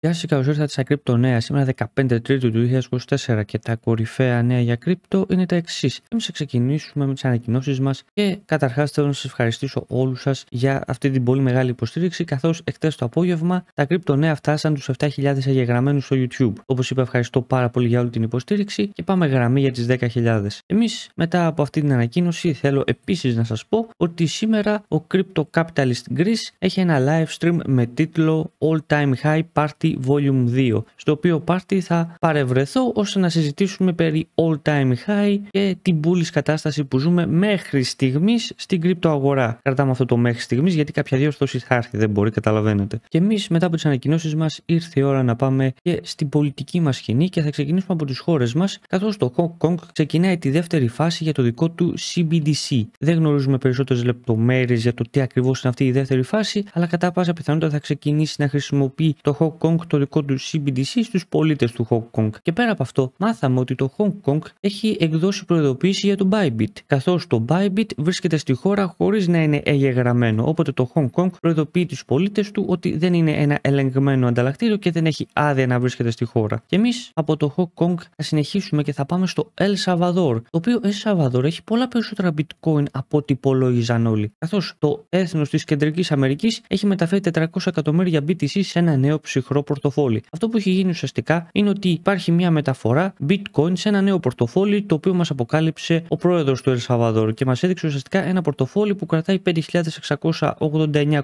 Γεια καλώς ήρθατε στα Crypto Νέα. Σήμερα 15 Τρίτου του 2024 και τα κορυφαία νέα για κρυπτο είναι τα εξής. Εμείς θα ξεκινήσουμε με τις ανακοινώσεις μας και καταρχάς θέλω να σας ευχαριστήσω όλους σας για αυτή την πολύ μεγάλη υποστήριξη. Καθώς εχθές το απόγευμα τα Crypto Νέα φτάσαν τους 7.000 εγγεγραμμένους στο YouTube. Όπως είπα, ευχαριστώ πάρα πολύ για όλη την υποστήριξη και πάμε γραμμή για τις 10.000. Εμείς μετά από αυτή την ανακοίνωση θέλω επίσης να σας πω ότι σήμερα ο Crypto Capitalist Greece έχει ένα live stream με τίτλο All Time High Party Volume 2, στο οποίο party θα παρευρεθώ ώστε να συζητήσουμε περί all time high και την bullish κατάσταση που ζούμε μέχρι στιγμής στην κρυπτοαγορά. Κρατάμε αυτό το μέχρι στιγμής γιατί κάποια διόρθωση θα έρθει, δεν μπορεί, καταλαβαίνετε. Και εμείς μετά από τις ανακοινώσεις μας ήρθε η ώρα να πάμε και στην πολιτική μας σκηνή και θα ξεκινήσουμε από τις χώρες μας, καθώς το Hong Kong ξεκινάει τη δεύτερη φάση για το δικό του CBDC. Δεν γνωρίζουμε περισσότερες λεπτομέρειες για το τι ακριβώς είναι αυτή η δεύτερη φάση, αλλά κατά πάσα πιθανότητα θα ξεκινήσει να χρησιμοποιεί το Hong Kong Kong το δικό του CBDC στους πολίτες του Hong Kong. Και πέρα από αυτό, μάθαμε ότι το Hong Kong έχει εκδώσει προειδοποίηση για το Bybit, καθώς το Bybit βρίσκεται στη χώρα χωρίς να είναι εγεγραμμένο οπότε το Hong Kong προειδοποιεί τους πολίτες του ότι δεν είναι ένα ελεγμένο ανταλλακτήριο και δεν έχει άδεια να βρίσκεται στη χώρα. Και εμείς από το Hong Kong θα συνεχίσουμε και θα πάμε στο El Salvador, το οποίο El Salvador έχει πολλά περισσότερα bitcoin από ό,τι υπολόγιζαν όλοι, καθώς το έθνος της Κεντρικής Αμερικής έχει μεταφέρει 400 εκατομμύρια BTC σε ένα νέο ψυχρό πορτοφόλι. Αυτό που έχει γίνει ουσιαστικά είναι ότι υπάρχει μια μεταφορά bitcoin σε ένα νέο πορτοφόλι το οποίο μας αποκάλυψε ο πρόεδρος του Salvador και μας έδειξε ουσιαστικά ένα πορτοφόλι που κρατάει 5.689,68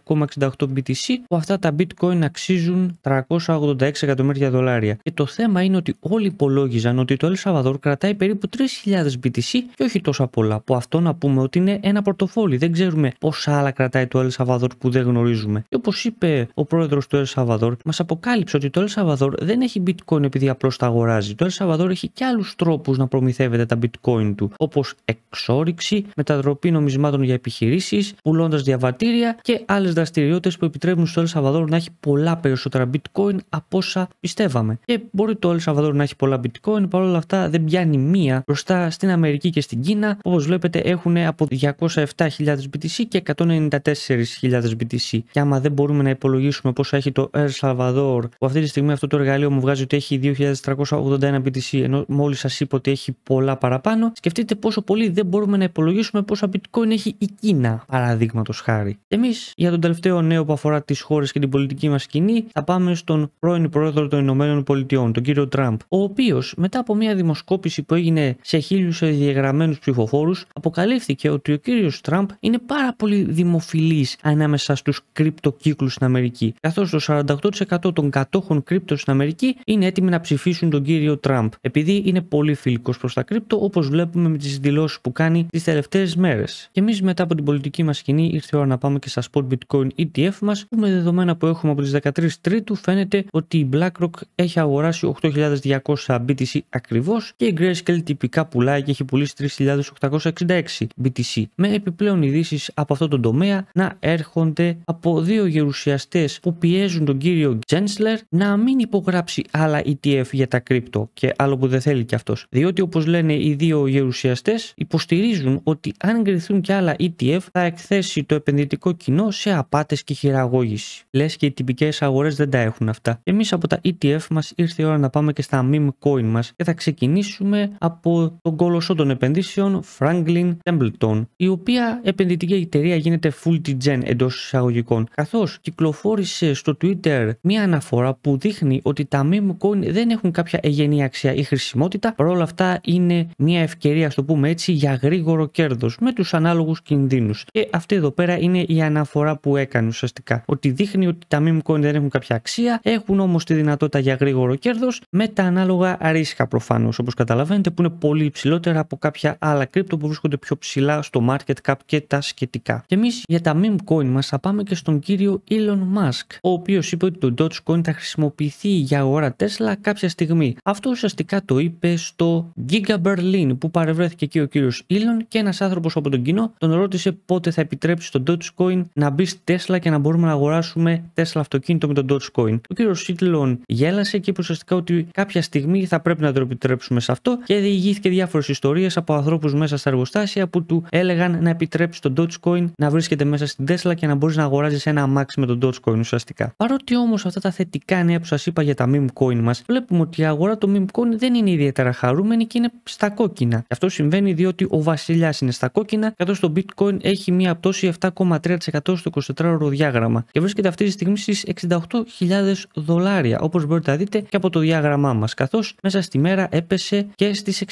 BTC που αυτά τα bitcoin αξίζουν 386 εκατομμύρια δολάρια. Και το θέμα είναι ότι όλοι υπολόγιζαν ότι το Ελσαβαδόρ κρατάει περίπου 3.000 BTC και όχι τόσα πολλά. Που αυτό να πούμε ότι είναι ένα πορτοφόλι. Δεν ξέρουμε πόσα άλλα κρατάει το Ελσαβαδόρ που δεν γνωρίζουμε. Και όπως είπε ο πρόεδρος του Ελσαβαδόρ, μας αποκάλυψε ανακάλυψε ότι το El Salvador δεν έχει bitcoin επειδή απλώς τα αγοράζει. Το El Salvador έχει και άλλους τρόπους να προμηθεύεται τα bitcoin του, όπως εξόριξη, μετατροπή νομισμάτων για επιχειρήσεις, πουλώντας διαβατήρια και άλλες δραστηριότητες που επιτρέπουν στο El Salvador να έχει πολλά περισσότερα bitcoin από όσα πιστεύαμε. Και μπορεί το El Salvador να έχει πολλά bitcoin, παρόλα αυτά δεν πιάνει μία μπροστά στην Αμερική και στην Κίνα. Όπως βλέπετε, έχουν από 207.000 BTC και 194.000 BTC. Και άμα δεν μπορούμε να υπολογίσουμε πόσα έχει το El Salvador που αυτή τη στιγμή αυτό το εργαλείο μου βγάζει ότι έχει 2.381 BTC, ενώ μόλις σας είπα ότι έχει πολλά παραπάνω, σκεφτείτε πόσο πολύ δεν μπορούμε να υπολογίσουμε πόσα bitcoin έχει η Κίνα, παραδείγματος χάρη. Εμείς, για τον τελευταίο νέο που αφορά τις χώρες και την πολιτική μας κοινή θα πάμε στον πρώην πρόεδρο των Ηνωμένων Πολιτειών, τον κύριο Τραμπ, ο οποίος μετά από μια δημοσκόπηση που έγινε σε χίλιους εγγεγραμμένους ψηφοφόρους, αποκαλύφθηκε ότι ο κύριος Τραμπ είναι πάρα πολύ δημοφιλής ανάμεσα στους κρυπτοκύκλους στην Αμερική, καθώς το 48% των κατόχων κρύπτο στην Αμερική είναι έτοιμοι να ψηφίσουν τον κύριο Τραμπ. Επειδή είναι πολύ φιλικός προς τα κρύπτο, όπως βλέπουμε με τις δηλώσεις που κάνει τις τελευταίες μέρες. Και εμείς μετά από την πολιτική μας σκηνή ήρθε η ώρα να πάμε και στα spot bitcoin ETF μας, που με δεδομένα που έχουμε από τις 13 Τρίτου φαίνεται ότι η BlackRock έχει αγοράσει 8.200 BTC ακριβώς και η Grayscale τυπικά πουλάει και έχει πουλήσει 3.866 BTC. Με επιπλέον ειδήσεις από αυτό τον τομέα να έρχονται από δύο γερουσιαστές που πιέζουν τον κύριο Gensler να μην υπογράψει άλλα ETF για τα κρύπτο και άλλο που δεν θέλει κι αυτός. Διότι όπως λένε οι δύο γερουσιαστές υποστηρίζουν ότι αν εγκριθούν και άλλα ETF θα εκθέσει το επενδυτικό κοινό σε απάτες και χειραγώγηση. Λες και οι τυπικές αγορές δεν τα έχουν αυτά. Εμείς από τα ETF μας ήρθε η ώρα να πάμε και στα meme coin μας και θα ξεκινήσουμε από τον κολοσσό των επενδύσεων Franklin Templeton η οποία επενδυτική εταιρεία γίνεται full gen εντός εισαγωγικών καθώς κυκλοφόρησε στο Twitter μια αναφορά που δείχνει ότι τα meme coin δεν έχουν κάποια εγενή αξία ή χρησιμότητα. παρόλα αυτά είναι μια ευκαιρία, ας το πούμε έτσι, για γρήγορο κέρδος με τους ανάλογους κινδύνους. Και αυτή εδώ πέρα είναι η αναφορά που έκανε ουσιαστικά. Ότι δείχνει ότι τα meme coin δεν έχουν κάποια αξία, έχουν όμως τη δυνατότητα για γρήγορο κέρδος με τα ανάλογα ρίσκα προφανώς όπως καταλαβαίνετε που είναι πολύ υψηλότερα από κάποια άλλα κρύπτο που βρίσκονται πιο ψηλά στο market cap και τα σχετικά. Και εμείς για τα meme coin μας θα πάμε και στον κύριο Elon Musk, ο οποίος είπε ότι το Dogecoin Λοιπόν θα χρησιμοποιηθεί για αγορά Tesla κάποια στιγμή. Αυτό ουσιαστικά το είπε στο Giga Berlin που παρευρέθηκε εκεί ο κύριος Elon και ένας άνθρωπος από τον κοινό τον ρώτησε πότε θα επιτρέψει στο Dogecoin να μπει στη Tesla και να μπορούμε να αγοράσουμε Tesla αυτοκίνητο με τον Dogecoin. Ο κύριος Elon γέλασε και είπε ουσιαστικά ότι κάποια στιγμή θα πρέπει να το επιτρέψουμε σε αυτό και διηγήθηκε διάφορες ιστορίες από ανθρώπους μέσα στα εργοστάσια που του έλεγαν να επιτρέψει τον Dogecoin να βρίσκεται μέσα στην Tesla και να μπορείς να αγοράζεις ένα αμάξι με τον Dogecoin ουσιαστικά. Παρότι όμως αυτά τα θετικά θετικά νέα που σας είπα για τα meme coin μας, βλέπουμε ότι η αγορά των meme coin δεν είναι ιδιαίτερα χαρούμενη και είναι στα κόκκινα. Αυτό συμβαίνει διότι ο βασιλιάς είναι στα κόκκινα, καθώς το bitcoin έχει μία πτώση 7,3% στο 24ωρο διάγραμμα και βρίσκεται αυτή τη στιγμή στις 68.000 δολάρια, όπως μπορείτε να δείτε και από το διάγραμμά μας, καθώς μέσα στη μέρα έπεσε και στις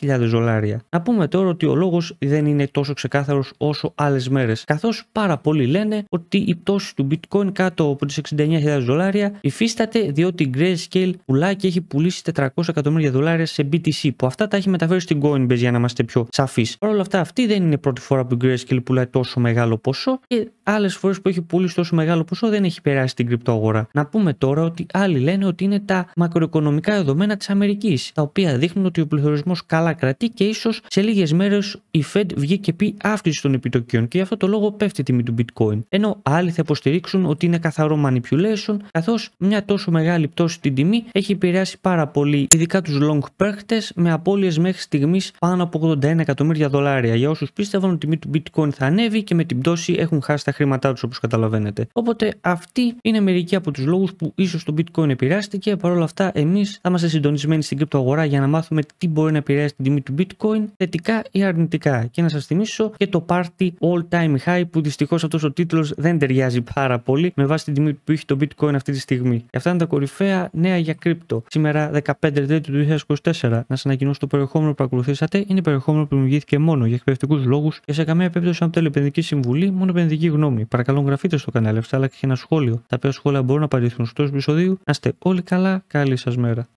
66.000 δολάρια. Να πούμε τώρα ότι ο λόγος δεν είναι τόσο ξεκάθαρος όσο άλλες μέρες, καθώς πάρα πολλοί λένε ότι η πτώση του bitcoin κάτω από τις 69.000 δολάρια υφίσταται διότι η Grayscale πουλάει και έχει πουλήσει 400 εκατομμύρια δολάρια σε BTC που αυτά τα έχει μεταφέρει στην Coinbase για να είμαστε πιο σαφείς. Παρ' όλα αυτά, αυτή δεν είναι η πρώτη φορά που η Grayscale πουλάει τόσο μεγάλο ποσό και άλλες φορές που έχει πουλήσει τόσο μεγάλο ποσό δεν έχει περάσει την κρυπτόγορα. Να πούμε τώρα ότι άλλοι λένε ότι είναι τα μακροοικονομικά δεδομένα της Αμερικής, τα οποία δείχνουν ότι ο πληθωρισμός καλά κρατεί και ίσως σε λίγες μέρες η Fed βγει και πει αύξηση των επιτοκίων και γι' αυτό το λόγο πέφτει η τιμή του Bitcoin. Ενώ άλλοι θα υποστηρίξουν ότι είναι καθαρό manipulation, καθώς μια τόσο μεγάλη πτώση στην τιμή έχει επηρεάσει πάρα πολύ, ειδικά τους long παίχτες, με απώλειες μέχρι στιγμής πάνω από 81 εκατομμύρια δολάρια. Για όσους πίστευαν ότι η τιμή του bitcoin θα ανέβει και με την πτώση έχουν χάσει τα χρήματά τους όπως καταλαβαίνετε. Οπότε αυτή είναι μερικοί από τους λόγους που ίσως το bitcoin επηρεάστηκε. Παρ' όλα αυτά, εμείς θα είμαστε συντονισμένοι στην κρυπτοαγορά για να μάθουμε τι μπορεί να επηρεάσει την τιμή του bitcoin θετικά ή αρνητικά. Και να σας θυμίσω και το party all time high που δυστυχώς αυτός ο τίτλος δεν ταιριάζει πάρα πολύ με βάση την τιμή που έχει το bitcoin αυτή τη στιγμή στιγμή. Αυτά είναι τα κορυφαία νέα για κρύπτο. Σήμερα, 15 του 2024, να σας ανακοινώσω το περιεχόμενο που παρακολουθήσατε είναι περιεχόμενο που δημιουργήθηκε μόνο για εκπαιδευτικούς λόγους και σε καμία περίπτωση από Επενδυτική συμβουλή, μόνο επενδυτική γνώμη. Παρακαλώ, γραφείτε στο κανάλι αυτά, αλλά και ένα σχόλιο. Τα οποία σχόλια μπορούν να παρήθουν στο επεισοδίου. Να είστε όλοι καλά, καλή σας μέρα.